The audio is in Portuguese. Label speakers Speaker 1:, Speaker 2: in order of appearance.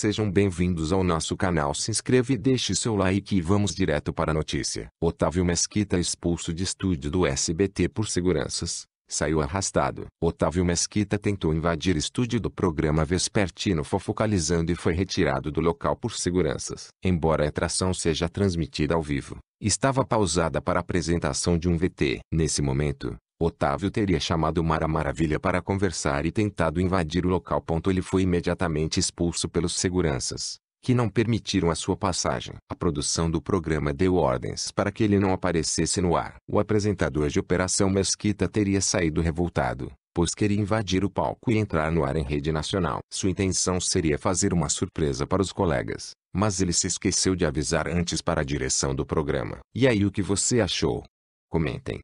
Speaker 1: Sejam bem-vindos ao nosso canal. Se inscreva e deixe seu like e vamos direto para a notícia. Otávio Mesquita expulso de estúdio do SBT por seguranças, saiu arrastado. Otávio Mesquita tentou invadir estúdio do programa vespertino fofocalizando e foi retirado do local por seguranças. Embora a atração seja transmitida ao vivo, estava pausada para a apresentação de um VT. Nesse momento, Otávio teria chamado Mara Maravilha para conversar e tentado invadir o local. Ele foi imediatamente expulso pelos seguranças, que não permitiram a sua passagem. A produção do programa deu ordens para que ele não aparecesse no ar. O apresentador de Operação Mesquita teria saído revoltado, pois queria invadir o palco e entrar no ar em rede nacional. Sua intenção seria fazer uma surpresa para os colegas, mas ele se esqueceu de avisar antes para a direção do programa. E aí o que você achou? Comentem.